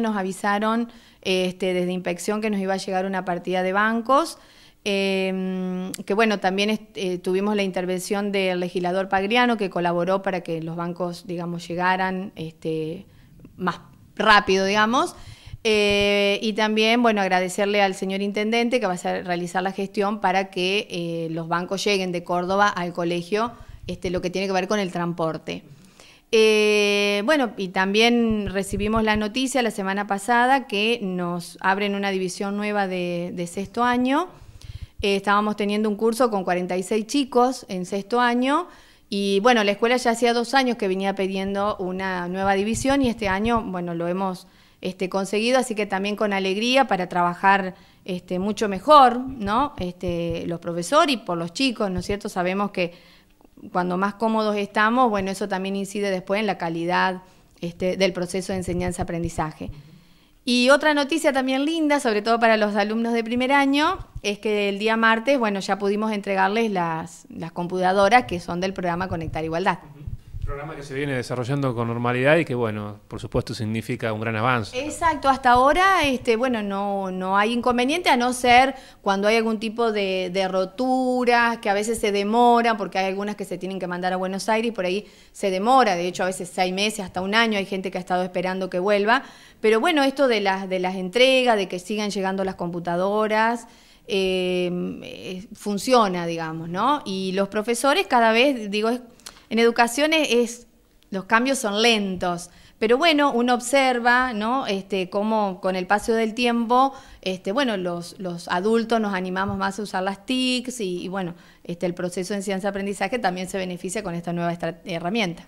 nos avisaron este, desde inspección que nos iba a llegar una partida de bancos. Em, que bueno, también eh, tuvimos la intervención del legislador Pagriano que colaboró para que los bancos, digamos, llegaran este, más rápido, digamos. Eh, y también, bueno, agradecerle al señor intendente que va a realizar la gestión para que eh, los bancos lleguen de Córdoba al colegio, este, lo que tiene que ver con el transporte. Eh, bueno, y también recibimos la noticia la semana pasada que nos abren una división nueva de, sexto año. Eh, estábamos teniendo un curso con 46 chicos en sexto año. Y bueno, la escuela ya hacía dos años que venía pidiendo una nueva división y este año, bueno, lo hemos este, conseguido, así que también con alegría para trabajar este, mucho mejor, ¿no? Este, los profesores y por los chicos, ¿no es cierto? Sabemos que cuando más cómodos estamos, bueno, eso también incide después en la calidad este, del proceso de enseñanza-aprendizaje. Y otra noticia también linda, sobre todo para los alumnos de primer año, es que el día martes, bueno, ya pudimos entregarles las, computadoras que son del programa Conectar Igualdad. Programa que se viene desarrollando con normalidad y que, bueno, por supuesto significa un gran avance. Exacto, hasta ahora, este, bueno, no, no hay inconveniente a no ser cuando hay algún tipo de, roturas, que a veces se demoran porque hay algunas que se tienen que mandar a Buenos Aires y por ahí se demora, de hecho a veces seis meses, hasta un año, hay gente que ha estado esperando que vuelva, pero bueno, esto de las, de las entregas, de que sigan llegando las computadoras, eh, eh, funciona, digamos, ¿no? Y los profesores cada vez, digo, es en educación es, los cambios son lentos. Pero bueno, uno observa, ¿no? Este, cómo con el paso del tiempo, este, bueno, los, adultos nos animamos más a usar las TICs y, bueno, este, el proceso de enseñanza-aprendizaje también se beneficia con esta nueva herramienta.